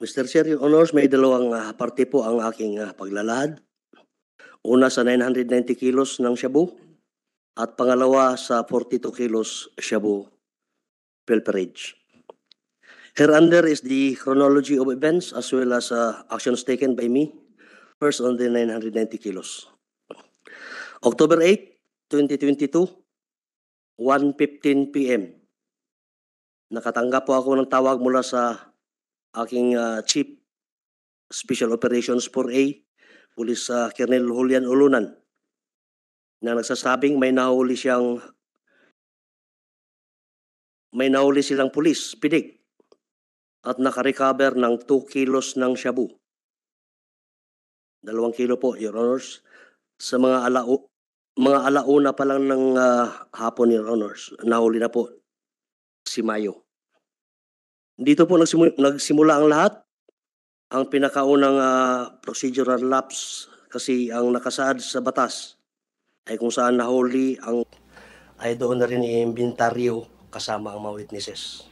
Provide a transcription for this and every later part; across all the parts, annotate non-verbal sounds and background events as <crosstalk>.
Mr. Chair, Your Honors, may dalawang uh, parte po ang aking uh, paglalahad. Una sa 990 kilos ng shabu at pangalawa sa 42 kilos shabu Here under is the chronology of events as well as uh, actions taken by me. First on the 990 kilos. October 8, 2022, 1.15 p.m. Nakatanggap po ako ng tawag mula sa aking uh, Chief Special Operations 4A, Police uh, Kernel Julian Ulunan, na nagsasabing may nahuli siyang may nahuli silang pulis, pidig, at nakarecover ng 2 kilos ng shabu. Dalawang kilo po, Your Honors. Sa mga alao, mga alauna pa lang ng uh, hapon, Your Honors, nahuli na po si Mayo. Dito po nagsimula, nagsimula ang lahat. Ang pinakaunang uh, procedural lapse kasi ang nakasaad sa batas ay kung saan nahuli ang ay doon na rin i-inventaryo kasama ang mga witnesses.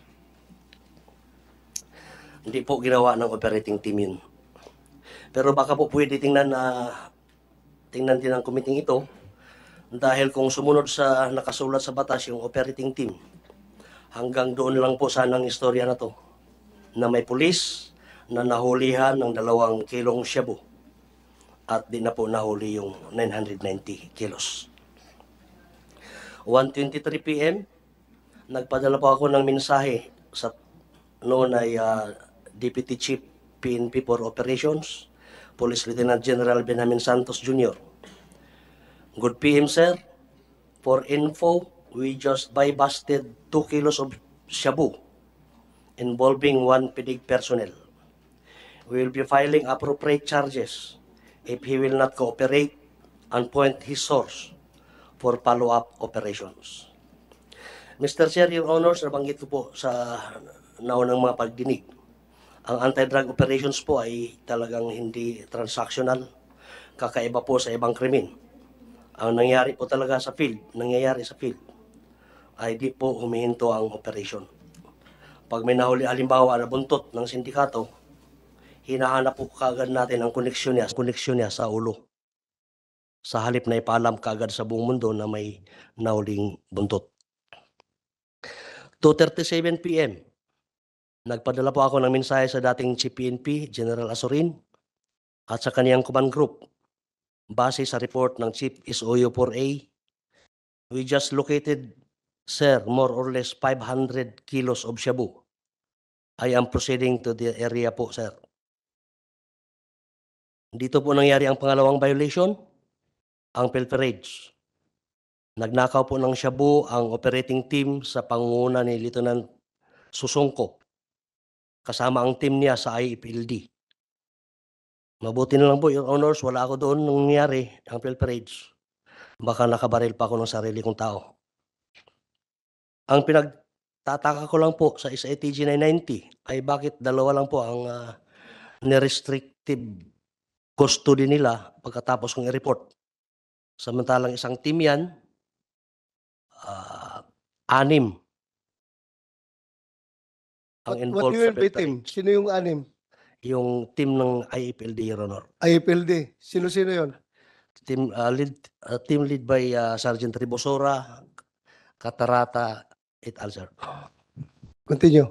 Hindi po ginawa ng operating team yun. Pero baka po pwede tingnan na uh, tingnan din ang committee ito dahil kung sumunod sa nakasulat sa batas yung operating team, Hanggang doon lang po sana ang istorya na to. Na may pulis na nahulihan ng dalawang kilong shabu. At di na po nahuli yung 990 kilos. 1.23 p.m., nagpadala po ako ng mensahe sa noon ay uh, ah, DPT Chief PNP for Operations, Police Lieutenant General Benjamin Santos Jr. Good PM, sir. For info, we just buy busted 2 kilos of shabu involving one PIDIG personnel. We will be filing appropriate charges if he will not cooperate and point his source for follow-up operations. Mr. Chair, Your Honors, nabanggit po sa naunang mga pagdinig. Ang anti-drug operations po ay talagang hindi transactional, kakaiba po sa ibang krimen. Ang nangyari po talaga sa field, nangyayari sa field ay di po humihinto ang operasyon. Pag may nahuli halimbawa na buntot ng sindikato, hinahanap po kaagad natin ang koneksyon niya, koneksyon niya sa ulo. Sa halip na ipaalam kaagad sa buong mundo na may nahuling buntot. 2.37 p.m. Nagpadala po ako ng mensahe sa dating CPNP, General Asorin, at sa kaniyang command group. Base sa report ng Chief SOU 4A, we just located Sir, more or less 500 kilos of shabu. I am proceeding to the area po, sir. Dito po nangyari ang pangalawang violation, ang pilferage. Nagnakaw po ng shabu ang operating team sa pangunguna ni Lieutenant Susungko kasama ang team niya sa IFLD. Mabuti na lang po, Your Honors, wala ako doon nangyari ang pilferage. Baka nakabaril pa ako ng sarili kong tao. Ang pinagtataka ko lang po sa isa ATG 990 ay bakit dalawa lang po ang uh, ni-restrictive custody nila pagkatapos kong i-report. Samantalang isang team yan, uh, anim. Ang what, what do you mean by team? Sino yung anim? Yung team ng IAPLD, Your Honor. IAPLD? Sino-sino yon? Team, uh, lead, uh, team lead by uh, Sergeant Ribosora, Katarata, It answer. Continue.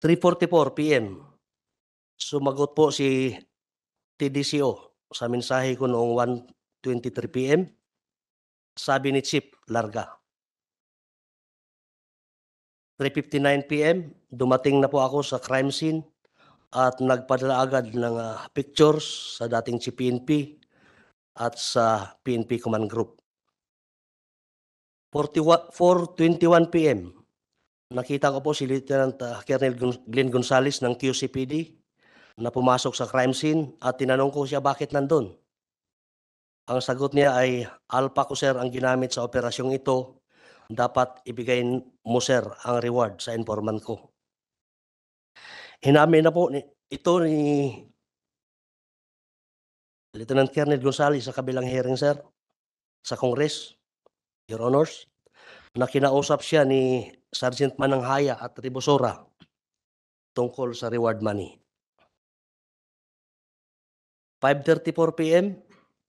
3.44 p.m. Sumagot po si TDCO sa mensahe ko noong 1.23 p.m. Sabi ni Chief, larga. 3.59 p.m., dumating na po ako sa crime scene at nagpadala agad ng uh, pictures sa dating CPNP at sa PNP Command Group. 4.21 p.m. Nakita ko po si Lieutenant ah, Colonel Glenn Gonzales ng QCPD na pumasok sa crime scene at tinanong ko siya bakit nandun. Ang sagot niya ay, Alpha ko sir ang ginamit sa operasyong ito, dapat ibigay mo sir ang reward sa informant ko. Hinamin na po ni, ito ni Lieutenant Colonel Gonzales sa kabilang hearing sir sa Congress. Your Honors, na siya ni Sergeant Mananghaya at Ribosora tungkol sa reward money. 5.34 p.m.,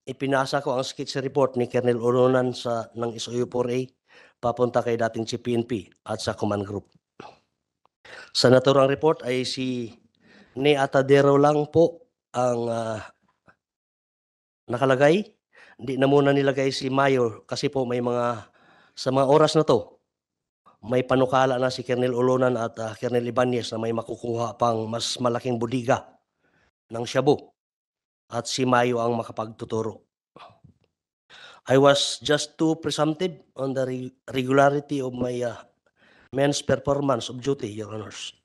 ipinasa ko ang sketch report ni Colonel Urunan sa, ng SOU 4A papunta kay dating si PNP at sa command group. Sa naturang report ay si ni Atadero lang po ang uh, nakalagay hindi na muna nilagay si Mayor kasi po may mga, sa mga oras na to, may panukala na si Kernel Olonan at uh, Kernel Ibanez na may makukuha pang mas malaking budiga ng Shabu at si Mayo ang makapagtuturo. I was just too presumptive on the regularity of my uh, men's performance of duty, Your Honors.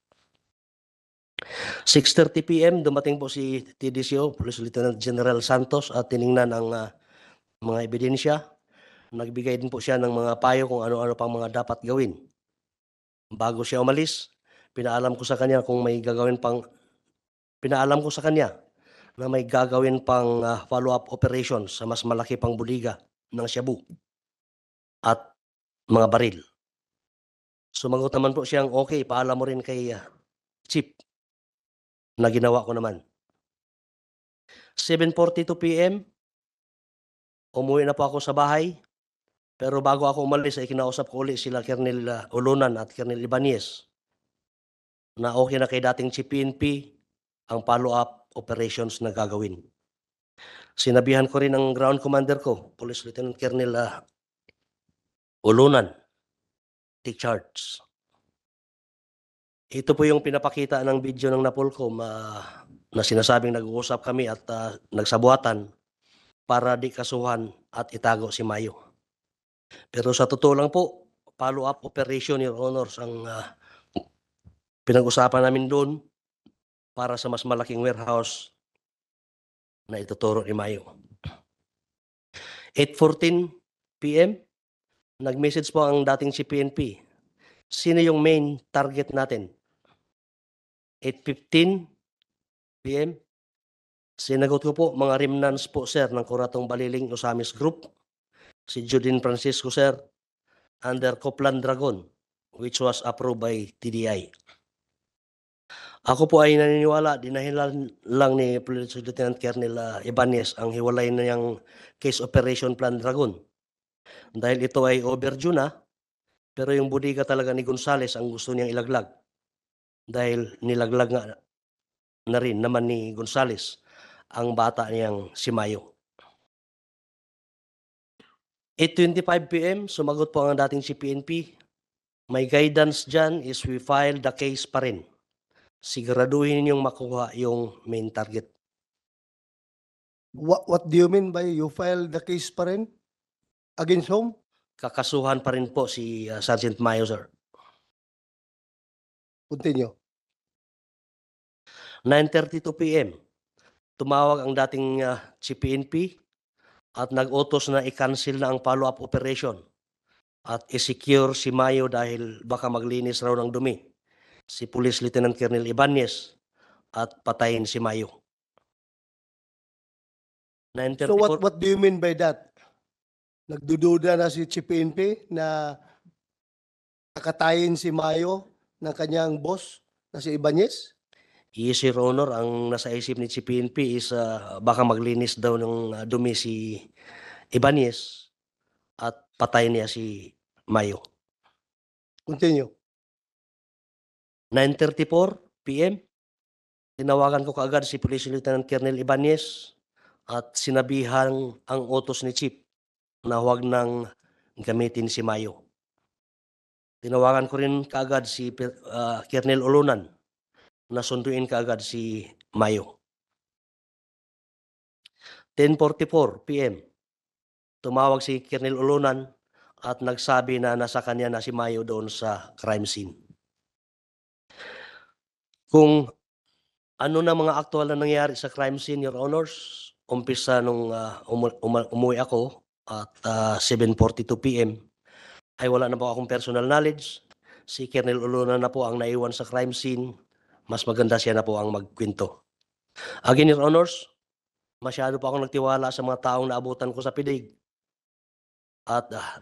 6.30 p.m. dumating po si TDCO, Police Lieutenant General Santos at tiningnan ang uh, mga ebidensya. Nagbigay din po siya ng mga payo kung ano-ano pang mga dapat gawin. Bago siya umalis, pinaalam ko sa kanya kung may gagawin pang pinaalam ko sa kanya na may gagawin pang uh, follow-up operation sa mas malaki pang buliga ng Shabu at mga baril. Sumagot naman po siyang okay, paalam mo rin kay uh, Chip na ginawa ko naman. 7.42 p.m., umuwi na po ako sa bahay. Pero bago ako umalis ay kinausap ko ulit sila Kernel ah, Ulunan at Kernel Ibanez na okay na kay dating CPNP ang follow-up operations na gagawin. Sinabihan ko rin ang ground commander ko, Police Lieutenant Kernel ah, Ulunan, take charge. Ito po yung pinapakita ng video ng Napolcom uh, na sinasabing nag-uusap kami at uh, nagsabuatan para di kasuhan at itago si Mayo. Pero sa totoo lang po, follow-up operation, ni Honors, ang uh, pinag-usapan namin doon para sa mas malaking warehouse na ituturo ni Mayo. 8.14 p.m., nag-message po ang dating si PNP. Sino yung main target natin? 8.15 p.m., Sinagot ko po mga remnants po sir ng Kuratong Baliling Osamis Group. Si Judin Francisco sir under Copland Dragon which was approved by TDI. Ako po ay naniniwala, dinahilan lang ni Police Lieutenant Colonel uh, Ibanez ang hiwalay na niyang case operation plan Dragon. Dahil ito ay overdue na, pero yung budiga talaga ni Gonzales ang gusto niyang ilaglag. Dahil nilaglag nga na rin naman ni Gonzales ang bata niyang si Mayong. 8.25 p.m., sumagot po ang dating si PNP. My guidance dyan is we file the case pa rin. Siguraduhin ninyong makuha yung main target. What, what do you mean by you file the case pa rin? Against whom? Kakasuhan pa rin po si uh, Sergeant Mayo, sir. Continue. 9.32 p.m tumawag ang dating uh, ah, CPNP at nag-utos na i-cancel na ang follow-up operation at i-secure si Mayo dahil baka maglinis raw ng dumi si Police Lieutenant Colonel Ibanez at patayin si Mayo. So what what do you mean by that? Nagdududa na si CPNP na kakatayin si Mayo ng kanyang boss na si Ibanez? easy honor ang nasa isip ni si PNP is uh, baka maglinis daw ng ah, dumi si Ibanez at patay niya si Mayo. Continue. 9.34 p.m. Tinawagan ko kaagad si Police Lieutenant Colonel Ibanez at sinabihan ang otos ni Chief na huwag nang gamitin si Mayo. Tinawagan ko rin kaagad si uh, Colonel Olunan nasunduin kaagad si Mayo. 10.44 p.m. Tumawag si Kernel Ulunan at nagsabi na nasa kanya na si Mayo doon sa crime scene. Kung ano na mga aktual na nangyari sa crime scene, Your Honors, umpisa nung uh, umu- umu- umuwi ako at uh, 7.42 p.m. ay wala na po akong personal knowledge. Si Kernel Ulunan na po ang naiwan sa crime scene mas maganda siya na po ang magkwento. Again, Your Honors, masyado po akong nagtiwala sa mga taong naabutan ko sa pidig. At uh, ah,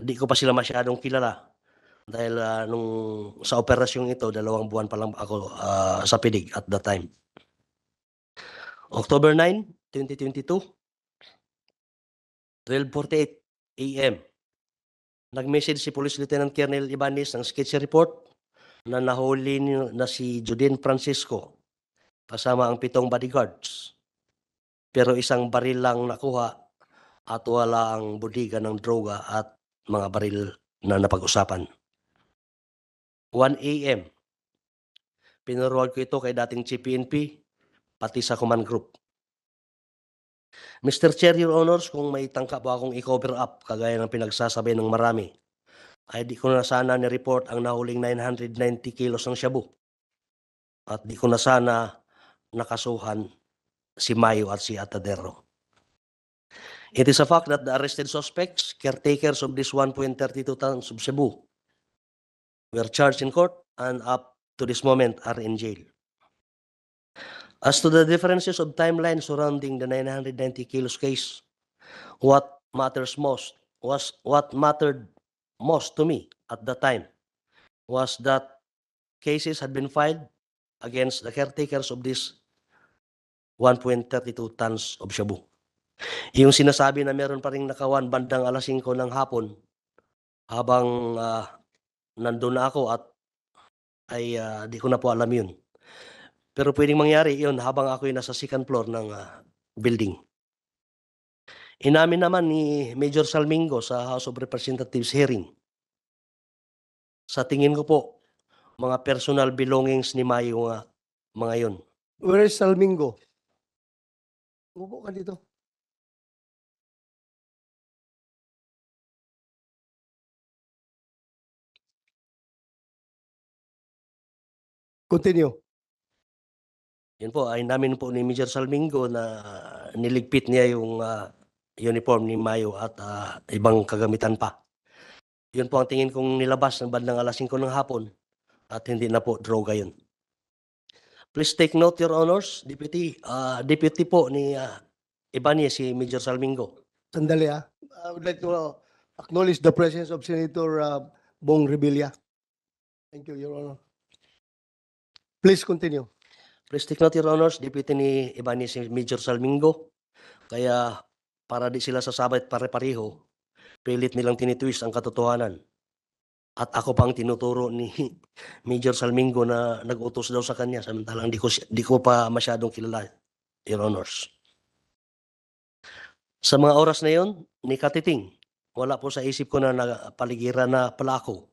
hindi ko pa sila masyadong kilala. Dahil uh, nung sa operasyong ito, dalawang buwan pa lang ako uh, sa pidig at that time. October 9, 2022, 12.48 a.m. Nag-message si Police Lieutenant Colonel Ibanez ng sketchy report na nahuli na si Judin Francisco kasama ang pitong bodyguards. Pero isang baril lang nakuha at wala ang budiga ng droga at mga baril na napag-usapan. 1 a.m. Pinuruan ko ito kay dating CPNP pati sa command group. Mr. Chair, Your Honors, kung may tangka po akong i-cover up kagaya ng pinagsasabi ng marami, ay di ko na sana ni-report ang nahuling 990 kilos ng shabu. At di ko na sana nakasuhan si Mayo at si Atadero. It is a fact that the arrested suspects, caretakers of this 1.32 tons of Cebu, were charged in court and up to this moment are in jail. As to the differences of timeline surrounding the 990 kilos case, what matters most was what mattered most to me at that time was that cases had been filed against the caretakers of this 1.32 tons of shabu. Yung sinasabi na meron pa rin nakawan bandang alas 5 ng hapon habang uh, nandun na ako at ay uh, di ko na po alam yun. Pero pwedeng mangyari yun habang ako'y nasa second floor ng uh, building. Inamin naman ni Major Salmingo sa House of Representatives hearing. Sa tingin ko po, mga personal belongings ni Mayo nga, mga yon. Where is Salmingo? Upo ka dito. Continue. Yan po, ay namin po ni Major Salmingo na niligpit niya yung uh, uniform ni Mayo at uh, ibang kagamitan pa. Yun po ang tingin kong nilabas ng bandang alas 5 ng hapon at hindi na po droga yun. Please take note, Your Honors, Deputy, uh, Deputy po ni uh, ah, Ibanez, si Major Salmingo. Sandali ah. I would like to uh, acknowledge the presence of Senator uh, Bong Revilla. Thank you, Your Honor. Please continue. Please take note, Your Honors, Deputy ni Ibanez, si Major Salmingo. Kaya para di sila sasabay pare-pareho, pilit nilang tinitwist ang katotohanan. At ako pang tinuturo ni <laughs> Major Salmingo na nag-utos daw sa kanya samantalang di ko, di ko pa masyadong kilala, Your Honors. Sa mga oras na yon, ni Katiting, wala po sa isip ko na paligiran na pala ako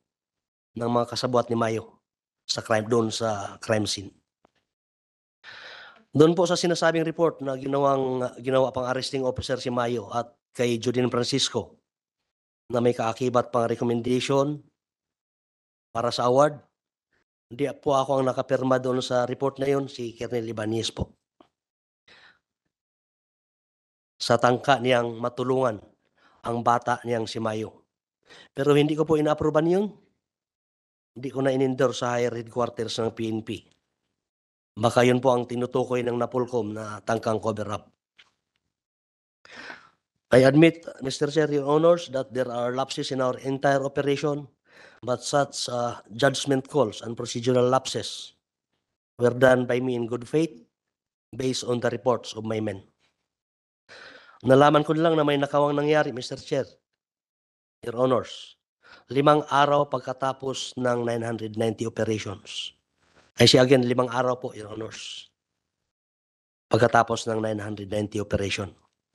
ng mga kasabwat ni Mayo sa crime doon sa crime scene. Doon po sa sinasabing report na ginawang ginawa pang arresting officer si Mayo at kay Judin Francisco na may kaakibat pang recommendation para sa award. Hindi po ako ang nakapirma doon sa report na yon, si Kernel Ibanez po. Sa tangka niyang matulungan ang bata niyang si Mayo. Pero hindi ko po inaaproban yun. Hindi ko na inendorse sa higher headquarters ng PNP. Baka yun po ang tinutukoy ng Napolcom na tangkang cover-up. I admit, Mr. Chair, Honors, that there are lapses in our entire operation, but such uh, judgment calls and procedural lapses were done by me in good faith based on the reports of my men. Nalaman ko lang na may nakawang nangyari, Mr. Chair, Your Honors, limang araw pagkatapos ng 990 operations. Ay siya again, limang araw po, Your Honors. Pagkatapos ng 990 operation.